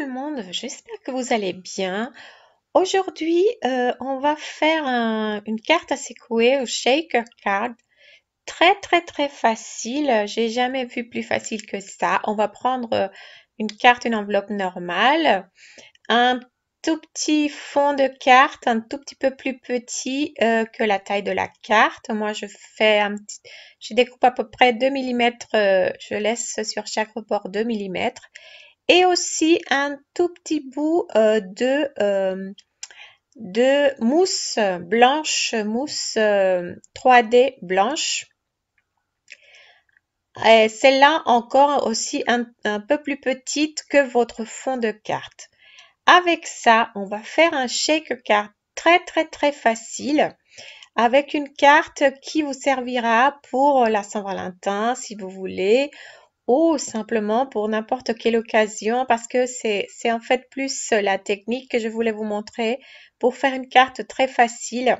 le monde, j'espère que vous allez bien. Aujourd'hui, euh, on va faire une carte à secouer ou shaker card. Très très très facile, j'ai jamais vu plus facile que ça. On va prendre une carte, une enveloppe normale, un tout petit fond de carte, un tout petit peu plus petit euh, que la taille de la carte. Moi, je fais un petit, je découpe à peu près 2 mm, euh, je laisse sur chaque report 2 mm et aussi un tout petit bout euh, de, euh, de mousse blanche, mousse 3D euh, blanche. celle-là encore aussi un, peu plus petite que votre fond de carte. Avec ça, on va faire un shake carte très très très facile avec une carte qui vous servira pour la Saint-Valentin si vous voulez simplement pour n'importe quelle occasion parce que c'est en fait plus euh, la technique que je voulais vous montrer pour faire une carte très facile.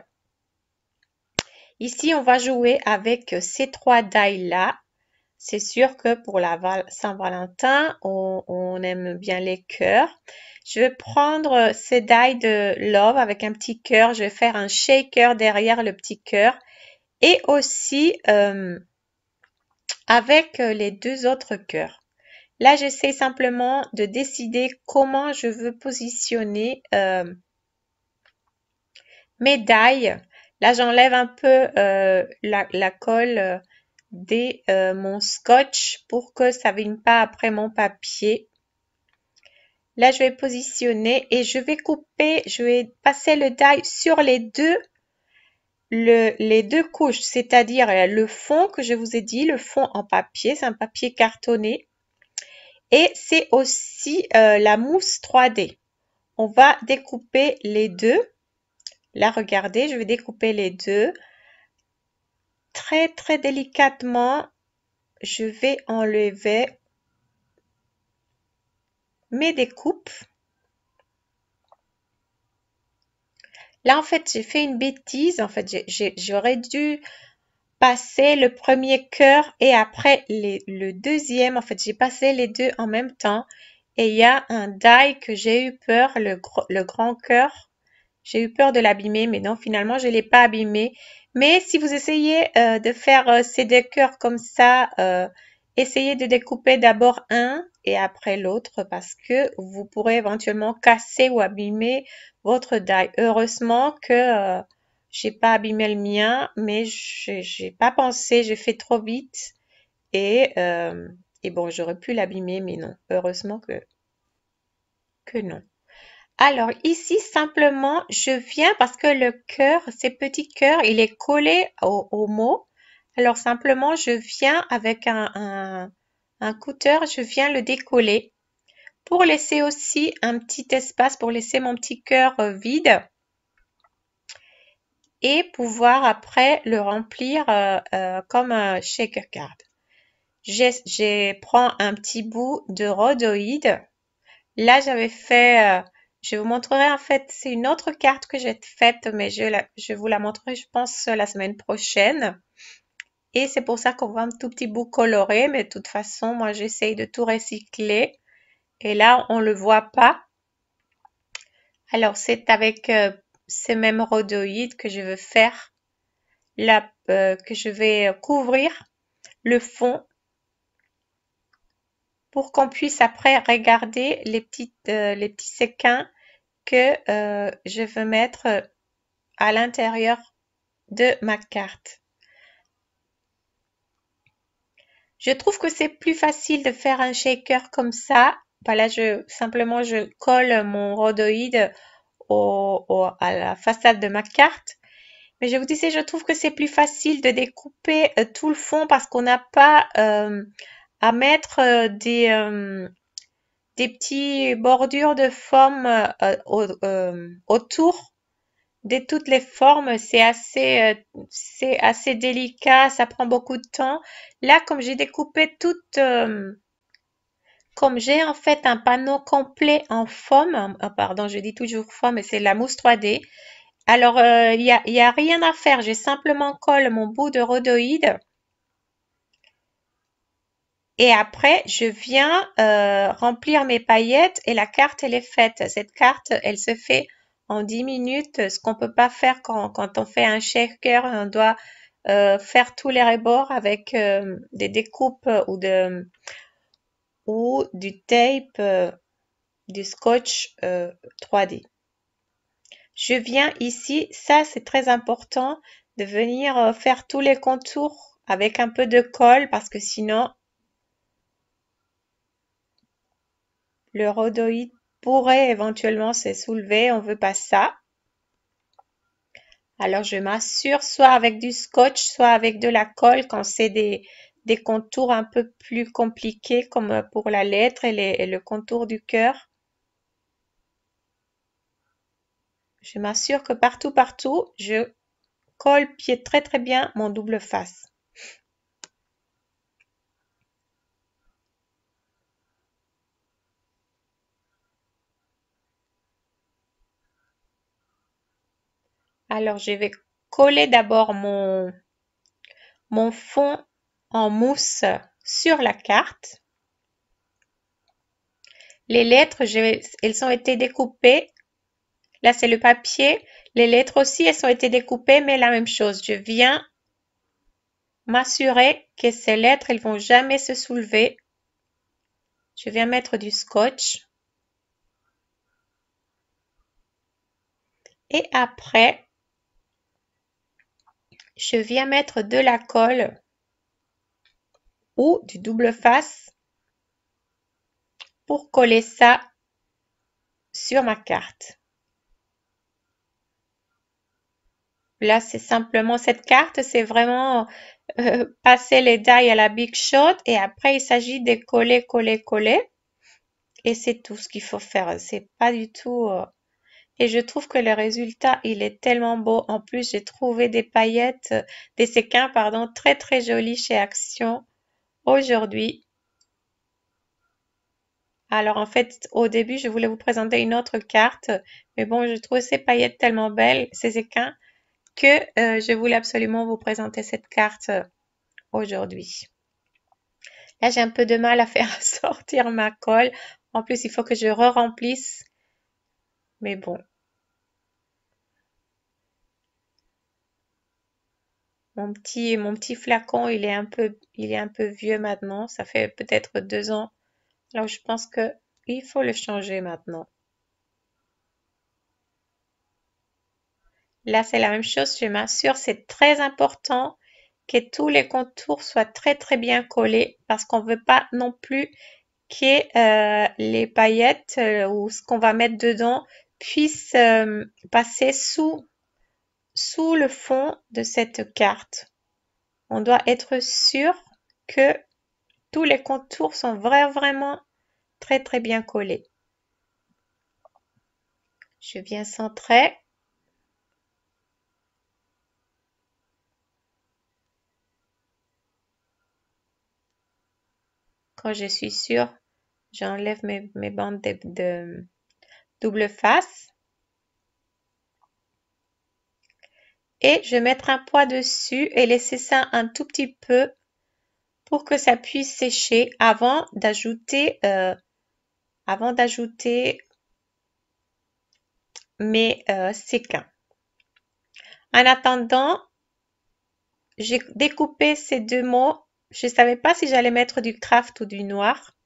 Ici, on va jouer avec ces trois dailles là. C'est sûr que pour la Saint-Valentin, on, aime bien les cœurs. Je vais prendre euh, ces dailles de Love avec un petit cœur. Je vais faire un shaker derrière le petit cœur. Et aussi, euh, avec euh, les deux autres cœurs. Là, j'essaie simplement de décider comment je veux positionner euh, mes dailles. Là, j'enlève un peu euh, la, colle de mon scotch pour que ça ne vienne pas après mon papier. Là, je vais positionner et je vais couper, je vais passer le die sur les deux les deux couches, c'est-à-dire le fond que je vous ai dit, le fond en papier, c'est un papier cartonné. Et c'est aussi euh, la mousse 3D. On va découper les deux. Là, regardez, je vais découper les deux. Très, très délicatement, je vais enlever mes découpes. Là, en fait, j'ai fait une bêtise. En fait, j'aurais dû passer le premier cœur et après le deuxième. En fait, j'ai passé les deux en même temps. Et il y a un die que j'ai eu peur, le, grand cœur. J'ai eu peur de l'abîmer, mais non, finalement, je ne l'ai pas abîmé. Mais si vous essayez euh, de faire euh, ces deux cœurs comme ça, euh, Essayez de découper d'abord un et après l'autre parce que vous pourrez éventuellement casser ou abîmer votre die. Heureusement que je euh, j'ai pas abîmé le mien, mais j'ai pas pensé, j'ai fait trop vite euh, et, bon, j'aurais pu l'abîmer, mais non. Heureusement que que non. Alors ici, simplement, je viens parce que le cœur, ces petits cœurs, il est collé au, au mot. Alors simplement, je viens avec un, un, cutter, je viens le décoller pour laisser aussi un petit espace, pour laisser mon petit cœur euh, vide et pouvoir après le remplir euh, euh, comme un shaker card. Je prends un petit bout de rhodoïde. Là, j'avais fait, je vous montrerai en fait, c'est une autre carte que j'ai faite, mais je, je vous la montrerai, je pense, la semaine prochaine. Et c'est pour ça qu'on voit un tout petit bout coloré, mais de toute façon, moi j'essaye de tout recycler. Et là, on ne le voit pas. Alors, c'est avec euh, ces mêmes rhodoïdes que je veux faire, la, euh, que je vais couvrir le fond pour qu'on puisse après regarder les, petites, euh, les petits séquins que je veux mettre à l'intérieur de ma carte. Je trouve que c'est plus facile de faire un shaker comme ça. Bah là, je, simplement, je colle mon rhodoïde à la façade de ma carte. Mais je vous disais, je trouve que c'est plus facile de découper euh, tout le fond parce qu'on n'a pas euh, à mettre euh, des, des petits bordures de forme autour de toutes les formes, c'est assez, euh, c'est assez délicat, ça prend beaucoup de temps. Là, comme j'ai découpé tout euh, comme j'ai en fait un panneau complet en forme, ah, pardon, je dis toujours forme, mais c'est la mousse 3D. Alors, euh, il n'y a, a rien à faire, j'ai simplement colle mon bout de rhodoïde. Et après, je viens remplir mes paillettes et la carte, elle est faite. Cette carte, elle se fait en 10 minutes, ce qu'on peut pas faire quand, on fait un shaker, on doit euh, faire tous les rebords avec euh, des découpes euh, ou de ou du tape, du scotch 3D. Je viens ici, ça c'est très important de venir faire tous les contours avec un peu de colle parce que sinon le rhodoïde pourrait éventuellement se soulever, on veut pas ça. Alors je m'assure soit avec du scotch, soit avec de la colle quand c'est des, contours un peu plus compliqués comme pour la lettre et, et le contour du cœur. Je m'assure que partout, partout, je colle pied très très bien mon double face. Alors, je vais coller d'abord mon, mon fond en mousse sur la carte. Les lettres, elles ont été découpées. Là, c'est le papier. Les lettres aussi, elles ont été découpées, mais la même chose. Je viens m'assurer que ces lettres, elles vont jamais se soulever. Je viens mettre du scotch. Et après, je viens mettre de la colle ou du double face pour coller ça sur ma carte. Là, c'est simplement cette carte, c'est vraiment euh, passer les die à la big shot et après, il s'agit de coller, coller, coller. Et c'est tout ce qu'il faut faire. C'est pas du tout euh, et je trouve que le résultat, il est tellement beau. En plus, j'ai trouvé des paillettes, des séquins, pardon, très très jolis chez Action aujourd'hui. Alors en fait, au début, je voulais vous présenter une autre carte, mais bon, je trouve ces paillettes tellement belles, ces équins, que euh, je voulais absolument vous présenter cette carte euh, aujourd'hui. Là, j'ai un peu de mal à faire sortir ma colle. En plus, il faut que je re-remplisse. Mais bon, Mon petit, mon petit flacon, il est un peu, il est un peu vieux maintenant. Ça fait peut-être deux ans. Alors je pense que il faut le changer maintenant. Là, c'est la même chose. Je m'assure, c'est très important que tous les contours soient très très bien collés parce qu'on veut pas non plus que euh, les paillettes euh, ou ce qu'on va mettre dedans puissent euh, passer sous sous le fond de cette carte. On doit être sûr que tous les contours sont vraiment très très bien collés. Je viens centrer. Quand je suis sûre, j'enlève mes, bandes de double face. et je mettre un poids dessus et laisser ça un tout petit peu pour que ça puisse sécher avant d'ajouter euh, avant d'ajouter mes euh, séquins. En attendant, j'ai découpé ces deux mots. Je savais pas si j'allais mettre du craft ou du noir.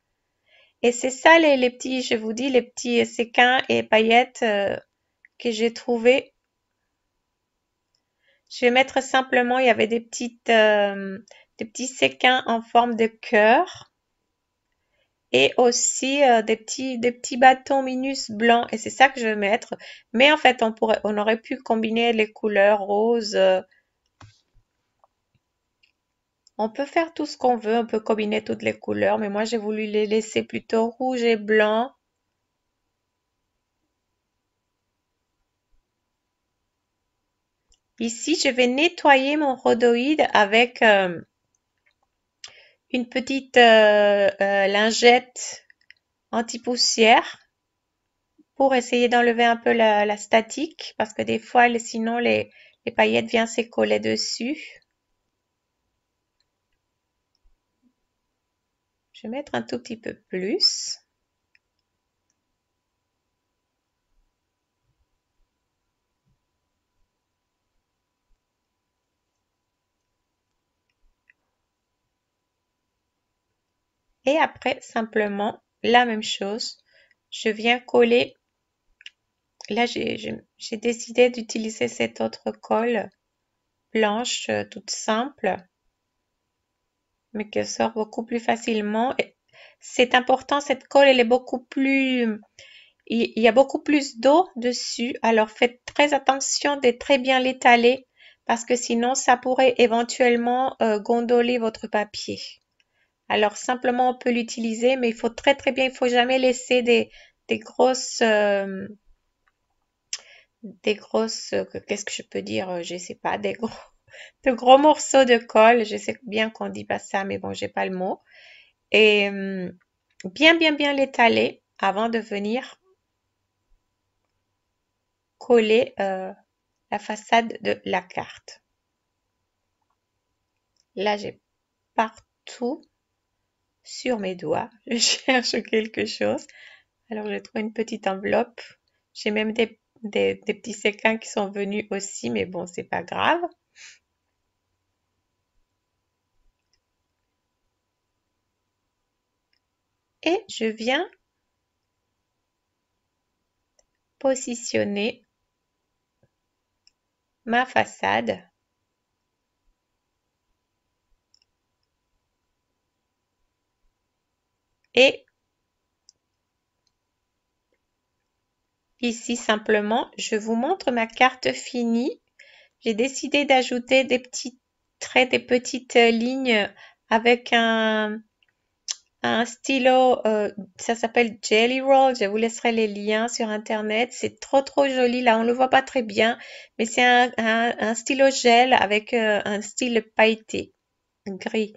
Et c'est ça les, petits, je vous dis, les petits euh, séquins et paillettes que j'ai trouvé je vais mettre simplement, il y avait des petites, euh, des petits séquins en forme de cœur et aussi euh, des petits des petits bâtons minus blancs et c'est ça que je vais mettre mais en fait on pourrait on aurait pu combiner les couleurs roses. Euh. on peut faire tout ce qu'on veut on peut combiner toutes les couleurs mais moi j'ai voulu les laisser plutôt rouge et blanc Ici, je vais nettoyer mon rhodoïde avec euh, une petite euh, euh, lingette anti-poussière pour essayer d'enlever un peu la, statique parce que des fois, sinon, les, paillettes viennent s'écoller dessus. Je vais mettre un tout petit peu plus. et après simplement la même chose. Je viens coller. Là, j'ai décidé d'utiliser cette autre colle blanche euh, toute simple, mais qui sort beaucoup plus facilement. C'est important, cette colle, elle est beaucoup plus... Il y a beaucoup plus d'eau dessus, alors faites très attention de très bien l'étaler parce que sinon ça pourrait éventuellement euh, gondoler votre papier. Alors simplement on peut l'utiliser, mais il faut très très bien, il faut jamais laisser des, des grosses euh, des grosses euh, qu'est-ce que je peux dire, euh, je sais pas, des gros de gros morceaux de colle. Je sais bien qu'on dit pas ça, mais bon, j'ai pas le mot. Et hum, bien bien bien l'étaler avant de venir coller la façade de la carte. Là j'ai partout sur mes doigts. Je cherche quelque chose. Alors, je trouve une petite enveloppe. J'ai même des, petits séquins qui sont venus aussi, mais bon, c'est pas grave. Et je viens positionner ma façade et ici simplement je vous montre ma carte finie. J'ai décidé d'ajouter des petits traits, des petites euh, lignes avec un, stylo, euh, ça s'appelle Jelly Roll, je vous laisserai les liens sur internet, c'est trop trop joli, là on le voit pas très bien, mais c'est un, stylo gel avec euh, un style pailleté, gris.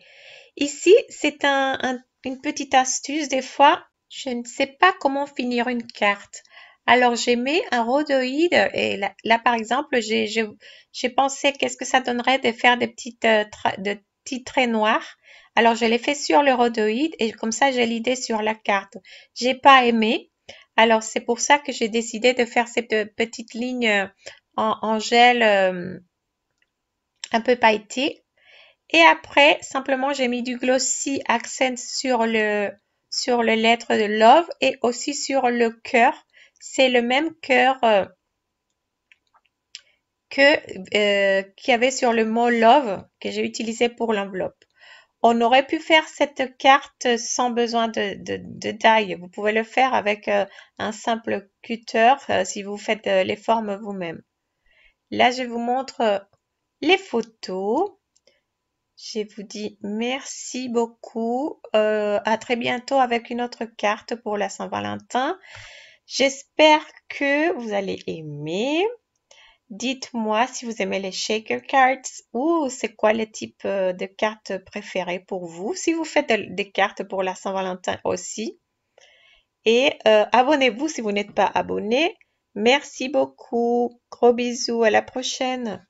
Ici c'est un, petite astuce, des fois, je ne sais pas comment finir une carte. Alors, j'ai mis un rhodoïde et là, par exemple, j'ai pensé qu'est-ce que ça donnerait de faire des petites, euh, de petits traits noirs. Alors, je l'ai fait sur le rhodoïde et comme ça, j'ai l'idée sur la carte. J'ai pas aimé. Alors, c'est pour ça que j'ai décidé de faire cette petite ligne en, gel euh, un peu pailleté. Et après, simplement, j'ai mis du glossy accent sur le sur le lettre de love et aussi sur le cœur. C'est le même cœur euh, que euh, qu'il y avait sur le mot love que j'ai utilisé pour l'enveloppe. On aurait pu faire cette carte sans besoin de, de, de Vous pouvez le faire avec euh, un simple cutter euh, si vous faites les formes vous-même. Là, je vous montre les photos. Je vous dis merci beaucoup. Euh, à très bientôt avec une autre carte pour la Saint-Valentin. J'espère que vous allez aimer. Dites-moi si vous aimez les shaker cards ou c'est quoi le type euh, de carte préférée pour vous. Si vous faites des cartes pour la Saint-Valentin aussi. Et euh, abonnez-vous si vous n'êtes pas abonné. Merci beaucoup. Gros bisous. À la prochaine.